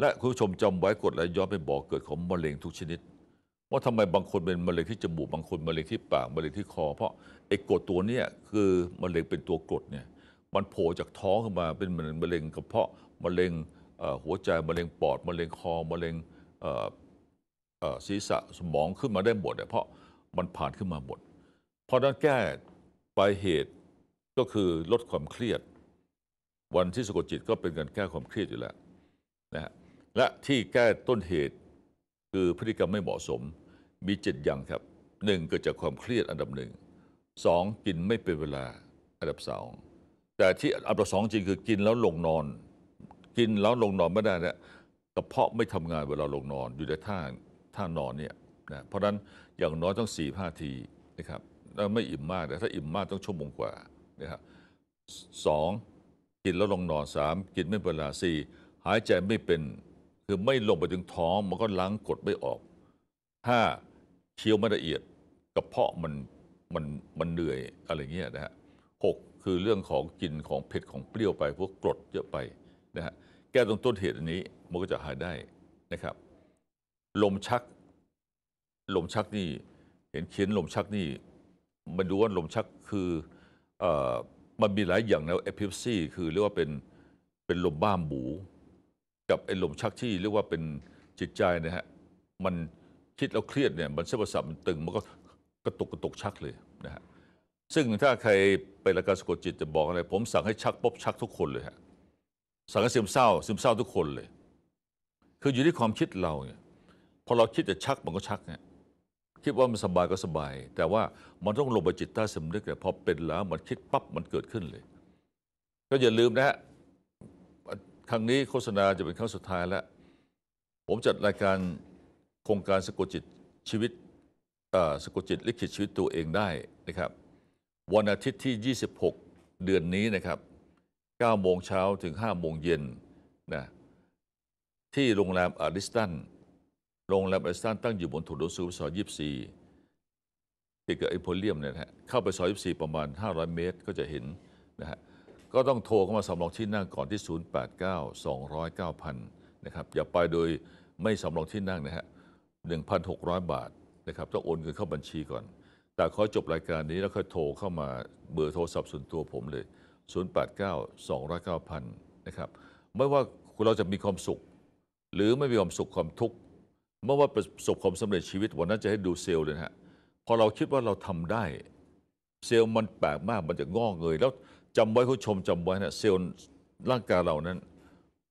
และคุณผู้ชมจำไว้กรดไหลย้อนเป็นบ่อเกิดของมะเร็งทุกชนิดว่าทำไมบางคนเป็นมะเร็งที่จมูก บางคนมะเร็งที่ปากมะเร็งที่คอเพราะไอ้กรดตัวนี้คือมะเร็งเป็นตัวกรดเนี่ยมันโผล่จากท้องขึ้นมาเป็นมะเร็งกระเพาะมะเร็งหัวใจมะเร็งปอดมะเร็งคอมะเร็งศีรษะสมองขึ้นมาได้หมดเพราะมันผ่านขึ้นมาหมดเพราะนั้นแก้ปลายเหตุก็คือลดความเครียด วันที่สะกดจิตก็เป็นการแก้ความเครียดอยู่แล้วนะฮะและที่แก้ต้นเหตุคือพฤติกรรมไม่เหมาะสมมีเจ็ดอย่างครับหนึ่งเกิดจากความเครียดอันดับหนึ่งสอง กินไม่เป็นเวลาอันดับสองแต่ที่อันดับสองจริงคือกินแล้วลงนอน กินแล้วลงนอนไม่ได้นะกระเพาะไม่ทำงานเวลาลงนอนอยู่ในท่าท่านอนเนี่ยนะเพราะฉะนั้นอย่างน้อยต้อง4ี่ห้าทีนะครับแล้วไม่อิ่มมากแต่ถ้าอิ่มมาก ต้องชั่วโมงกว่านะครับสอง กินแล้วลงนอนสามกินไม่เป็นเวลาสี่หายใจไม่เป็น คือไม่ลงไปถึงท้องมันก็ล้างกดไม่ออกห้าเคี้ยวไม่ละเอียดกระเพาะมันมันมันเหนื่อยอะไรเงี้ยนะฮะหกคือเรื่องของกินของเผ็ดของเปรี้ยวไป พวกกรดเยอะไปนะฮะแก้ตรงต้นเหตุอันนี้ มันก็จะหายได้นะครับลมชักลมชักนี่ เห็นเขียนลมชักนี่ มันดูว่าลมชักคืออมันมีหลายอย่างนะเอพิฟซี่คือเรียกว่าเป็นเป็นลมบ้ามหมูกับไอ้ลมชักที่เรียกว่าเป็นจิตใจนะฮะมันคิดแล้วเครียดเนี่ยมันเส้นประสาทมันตึงมันก็กระตุกกระตุกชักเลยนะฮะซึ่งถ้าใครไปรายการสะกดจิตจะบอกอะไรผมสั่งให้ชักปบชักทุกคนเลยฮะ สั่งให้ซึมเศร้าซึมเศร้าทุกคนเลย คืออยู่ที่ความคิดเราเนี่ยพอเราคิดจะชักมันก็ชักเนี่ยคิดว่ามันสบายก็สบาย แต่ว่ามันต้องลงไปจิตใต้สำนึกแต่พอเป็นแล้วมันคิดปั๊บมันเกิดขึ้นเลย ก็อย่าลืมนะฮะครั้งนี้โฆษณาจะเป็นครั้งสุดท้ายแล้ว ผมจัดรายการโครงการสกกลจิตชีวิตสกกลจิตลิขิตชีวิตตัวเองได้นะครับ วันอาทิตย์ที่ 26 เดือนนี้นะครับ9โมงเช้าถึง5โมงเย็นนะที่โรงแรมอาริสตันโรงแรมไอสตันตั้งอยู่บนถนนสูงซอยยี่สี่ติดกับไอโพเลียมเนี่ยฮะเข้าไปซอยยี่สี่ประมาณ 500 เมตรก็จะเห็นนะฮะก็ต้องโทรเข้ามาสำรองที่นั่งก่อนที่ 089-209,000 นะครับ อย่าไปโดยไม่สำรองที่นั่งนะฮะ1,600 บาทนะครับต้องโอนเงินเข้าบัญชีก่อน แต่ขอจบรายการนี้แล้วค่อยโทรเข้ามาเบอร์โทรศัพท์ส่วนตัวผมเลย 089-209,000 นะครับ ไม่ว่าคุณเราจะมีความสุข หรือไม่มีความสุขความทุกข์เมื่อว่าประสบความสำเร็จชีวิตวันนั้นจะให้ดูเซลล์เลยนะฮะ พอเราคิดว่าเราทำได้ เซลล์มันแปลกมากมันจะงอกเงยแล้วจำไว้คุณชมจำไว้นะเซลล์ร่างกายเรานั้น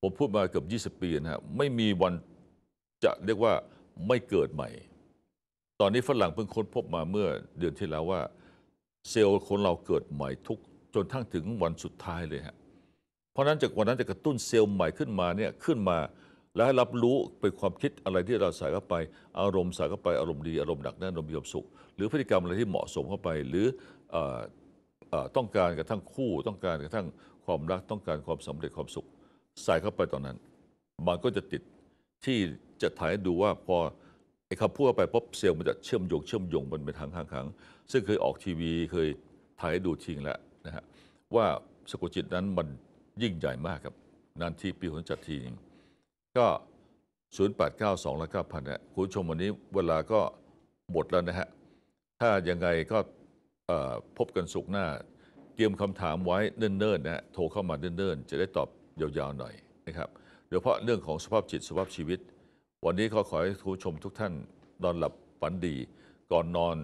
ผมพูดมาเกือบ 20 ปีนะฮะไม่มีวันจะเรียกว่าไม่เกิดใหม่ ตอนนี้ฝรั่งเพิ่งค้นพบมาเมื่อเดือนที่แล้วว่า เซลล์คนเราเกิดใหม่ทุก จนทั้งถึงวันสุดท้ายเลยฮะเพราะนั้นจากวันนั้นจะกระตุ้นเซลล์ใหม่ขึ้นมาเนี่ยขึ้นมาและให้รับรู้เป็นความคิดอะไรที่เราใส่เข้าไปอารมณ์ใส่เข้าไปอารมณ์ดีอารมณ์หนักแน่นอารมณ์มีความสุข หรือพฤติกรรมอะไรที่เหมาะสมเข้าไปหรือต้องการกระทั่งคู่ ต้องการกระทั่งความรัก ต้องการความสำเร็จ ความสุขใส่เข้าไปตอนนั้น มันก็จะติดที่จะถ่ายดูว่าพอไอ้คำพูดไปปุ๊บเซลล์มันจะเชื่อมโยงเชื่อมโยงมันเป็นทางข้างขังซึ่งเคยออกทีวีเคยถ่ายดูทิ้งแล้วนะฮะว่าสกกลจิตนั้นมันยิ่งใหญ่มากครับ นานทีปีหนจัดทีนึงก็ 0 8 9 2 แลวก็พันะคุณชมวันนี้เวลาก็หมดแล้วนะฮะถ้ายังไงก็พบกันสุกหน้าเตรียมคำถามไว้เนิ่นๆนะโทรเข้ามาเนิ่นๆ จะได้ตอบยาวๆ หน่อยนะครับ โดยเฉพาะเรื่องของสภาพจิตสภาพชีวิต วันนี้ขอขอให้คุณชมทุกท่านนอนหลับฝันดี ก่อนนอน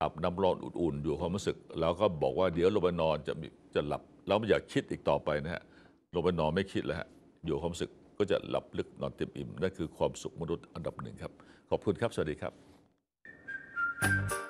อาบน้ำร้อนอุ่นๆอยู่ความรู้สึก แล้วก็บอกว่าเดี๋ยวลงไปนอนจะจะหลับแล้วไม่อยากคิดอีกต่อไปนะฮะลงไปนอนไม่คิดแล้วฮะอยู่ความรู้สึกก็จะหลับลึกนอนเต็มอิ่มนั่นคือความสุขมนุษย์อันดับหนึ่งครับ ขอบคุณครับ สวัสดีครับ